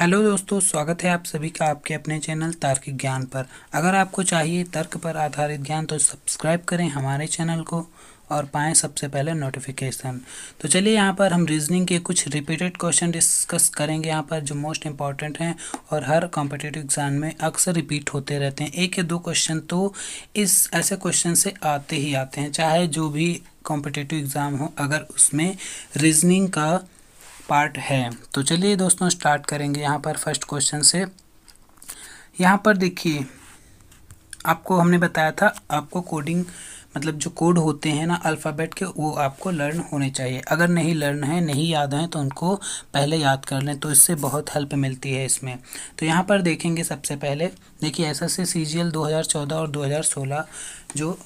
hello दोस्तों स्वागत है आप सभी का आपके अपने चैनल तार्किक ज्ञान पर अगर आपको चाहिए तर्क पर आधारित ज्ञान तो सब्सक्राइब करें हमारे चैनल को और पाएँ सबसे पहले नोटिफिकेशन तो चलिए यहाँ पर हम रीजनिंग के कुछ रिपीटेड क्वेश्चन डिस्कस करेंगे यहाँ पर जो मोस्ट इंपॉर्टेंट हैं और हर कॉम्पिटेटिव एग्ज़ाम में अक्सर रिपीट होते रहते हैं एक या दो क्वेश्चन तो इस ऐसे क्वेश्चन से आते ही आते हैं चाहे जो भी कॉम्पिटेटिव एग्ज़ाम हो अगर उसमें रीजनिंग का पार्ट है तो चलिए दोस्तों स्टार्ट करेंगे यहाँ पर फर्स्ट क्वेश्चन से यहाँ पर देखिए आपको हमने बताया था आपको कोडिंग मतलब जो कोड होते हैं ना अल्फ़ाबेट के वो आपको लर्न होने चाहिए अगर नहीं लर्न है नहीं याद हैं तो उनको पहले याद कर लें तो इससे बहुत हेल्प मिलती है इसमें तो यहाँ पर देखेंगे सबसे पहले देखिए S S C G L दो हज़ार चौदह और दो हज़ार सोलह जो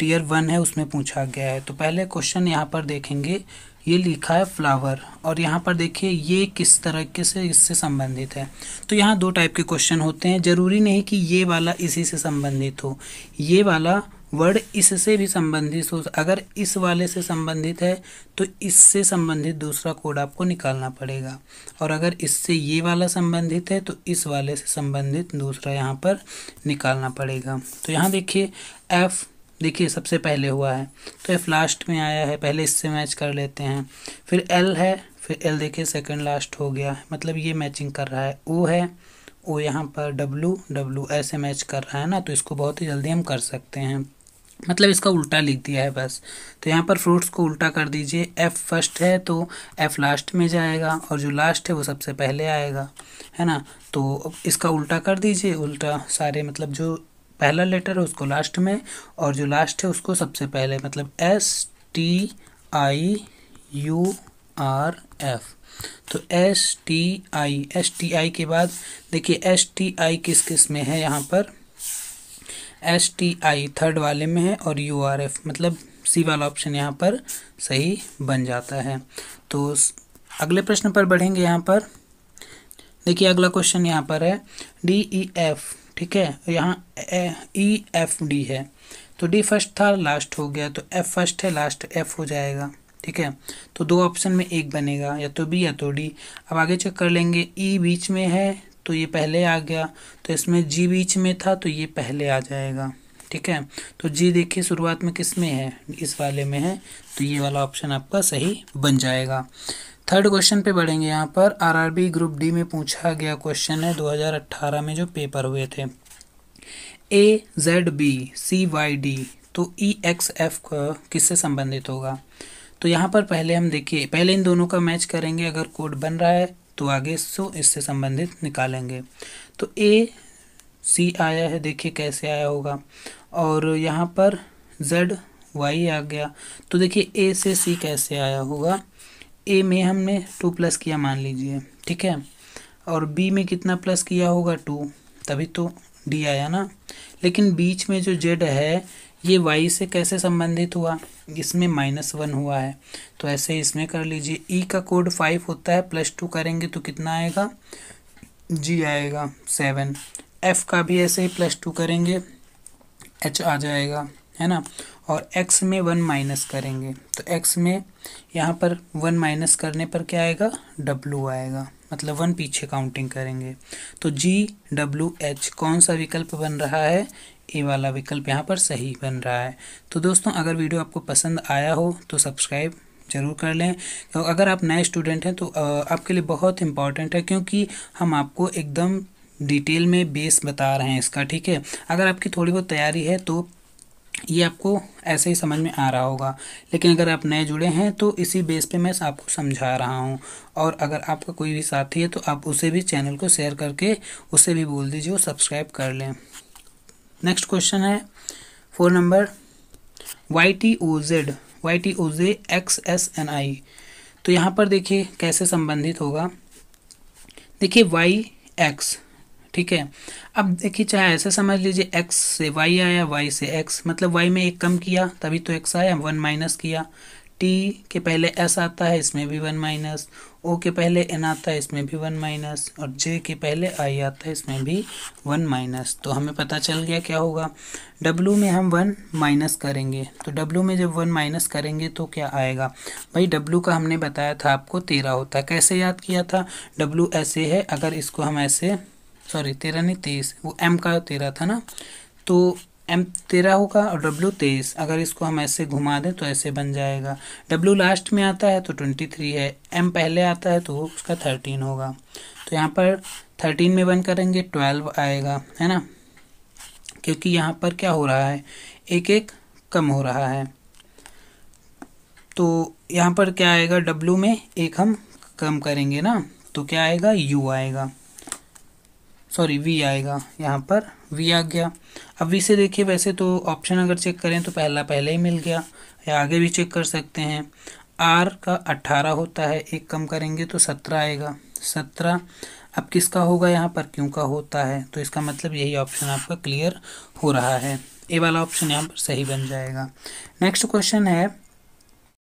टीयर वन है उसमें पूछा गया है तो पहले क्वेश्चन यहाँ पर देखेंगे ये लिखा है फ्लावर और यहाँ पर देखिए ये किस तरह के से इससे संबंधित है तो यहाँ दो टाइप के क्वेश्चन होते हैं ज़रूरी नहीं कि ये वाला इसी से संबंधित हो ये वाला वर्ड इससे भी संबंधित हो अगर इस वाले से संबंधित है तो इससे संबंधित दूसरा कोड आपको निकालना पड़ेगा और अगर इससे ये वाला संबंधित है तो इस वाले से संबंधित दूसरा यहाँ पर निकालना पड़ेगा तो यहाँ देखिए एफ़ देखिए सबसे पहले हुआ है तो एफ लास्ट में आया है पहले इससे मैच कर लेते हैं फिर एल है फिर एल देखिए सेकंड लास्ट हो गया मतलब ये मैचिंग कर रहा है ओ है ओ यहाँ पर डब्लू डब्लू ऐसे मैच कर रहा है ना तो इसको बहुत ही जल्दी हम कर सकते हैं मतलब इसका उल्टा लिख दिया है बस तो यहाँ पर फ्रूट्स को उल्टा कर दीजिए एफ़ फर्स्ट है तो एफ़ लास्ट में जाएगा और जो लास्ट है वो सबसे पहले आएगा है ना तो इसका उल्टा कर दीजिए उल्टा सारे मतलब जो पहला लेटर है उसको लास्ट में और जो लास्ट है उसको सबसे पहले मतलब S T I U R F तो S T I S T I के बाद देखिए एस टी आई किस किस में है यहाँ पर एस टी आई थर्ड वाले में है और यू आर एफ मतलब सी वाला ऑप्शन यहाँ पर सही बन जाता है तो अगले प्रश्न पर बढ़ेंगे यहाँ पर देखिए अगला क्वेश्चन यहाँ पर है डी ई एफ ठीक है यहाँ ई एफ डी है तो डी फर्स्ट था लास्ट हो गया तो एफ फर्स्ट है लास्ट एफ हो जाएगा ठीक है तो दो ऑप्शन में एक बनेगा या तो बी या तो डी अब आगे चेक कर लेंगे ई e बीच में है तो ये पहले आ गया तो इसमें जी बीच में था तो ये पहले आ जाएगा ठीक है तो जी देखिए शुरुआत में किस में है इस वाले में है तो ये वाला ऑप्शन आपका सही बन जाएगा थर्ड क्वेश्चन पे बढ़ेंगे यहाँ पर आरआरबी ग्रुप डी में पूछा गया क्वेश्चन है 2018 में जो पेपर हुए थे A Z B C Y D तो ई एक्स एफ किससे संबंधित होगा तो यहाँ पर पहले हम देखिए पहले इन दोनों का मैच करेंगे अगर कोड बन रहा है तो आगे सो इससे संबंधित निकालेंगे तो ए सी आया है देखिए कैसे आया होगा और यहाँ पर जेड वाई आ गया तो देखिए ए से सी कैसे आया होगा ए में हमने टू प्लस किया मान लीजिए ठीक है और बी में कितना प्लस किया होगा टू तभी तो डी आया ना लेकिन बीच में जो जेड है ये वाई से कैसे संबंधित हुआ इसमें माइनस वन हुआ है तो ऐसे इसमें कर लीजिए ई e का कोड फाइव होता है प्लस टू करेंगे तो कितना आएगा जी आएगा सेवन एफ का भी ऐसे ही प्लस टू करेंगे एच आ जाएगा है ना और एक्स में वन माइनस करेंगे तो एक्स में यहाँ पर वन माइनस करने पर क्या आएगा डब्लू आएगा मतलब वन पीछे काउंटिंग करेंगे तो जी डब्लू एच कौन सा विकल्प बन रहा है ए वाला विकल्प यहाँ पर सही बन रहा है तो दोस्तों अगर वीडियो आपको पसंद आया हो तो सब्सक्राइब ज़रूर कर लें तो अगर आप नए स्टूडेंट हैं तो आपके लिए बहुत इम्पॉर्टेंट है क्योंकि हम आपको एकदम डिटेल में बेस बता रहे हैं इसका ठीक है अगर आपकी थोड़ी बहुत तैयारी है तो ये आपको ऐसे ही समझ में आ रहा होगा लेकिन अगर आप नए जुड़े हैं तो इसी बेस पे मैं आपको समझा रहा हूँ और अगर आपका कोई भी साथी है तो आप उसे भी चैनल को शेयर करके उसे भी बोल दीजिए वो सब्सक्राइब कर लें नेक्स्ट क्वेश्चन है four number Y T O Z Y T O J X S N I तो यहाँ पर देखिए कैसे संबंधित होगा देखिए वाई एक्स ठीक है अब देखिए चाहे ऐसे समझ लीजिए एक्स से वाई आया वाई से एक्स मतलब वाई में एक कम किया तभी तो एक्स आया वन माइनस किया टी के पहले एस आता है इसमें भी वन माइनस ओ के पहले एन आता है इसमें भी वन माइनस और जे के पहले आई आता है इसमें भी वन माइनस तो हमें पता चल गया क्या होगा डब्लू में हम वन माइनस करेंगे तो डब्लू में जब वन माइनस करेंगे तो क्या आएगा भाई डब्लू का हमने बताया था आपको तेरह होता है कैसे याद किया था डब्लू ऐसे है अगर इसको हम ऐसे सॉरी तेरह नहीं तेईस वो एम का तेरह था ना तो एम तेरह होगा और डब्ल्यू तेईस अगर इसको हम ऐसे घुमा दें तो ऐसे बन जाएगा डब्ल्यू लास्ट में आता है तो ट्वेंटी थ्री है एम पहले आता है तो उसका थर्टीन होगा तो यहाँ पर थर्टीन में बन करेंगे ट्वेल्व आएगा है ना क्योंकि यहाँ पर क्या हो रहा है एक एक कम हो रहा है तो यहाँ पर क्या आएगा डब्ल्यू में एक हम कम करेंगे ना तो क्या आएगा यू आएगा सॉरी वी आएगा यहाँ पर वी आ गया अब वी से देखिए वैसे तो ऑप्शन अगर चेक करें तो पहला पहले ही मिल गया या आगे भी चेक कर सकते हैं आर का अट्ठारह होता है एक कम करेंगे तो सत्रह आएगा सत्रह अब किसका होगा यहाँ पर क्यों का होता है तो इसका मतलब यही ऑप्शन आपका क्लियर हो रहा है ये वाला ऑप्शन यहाँ पर सही बन जाएगा नेक्स्ट क्वेश्चन है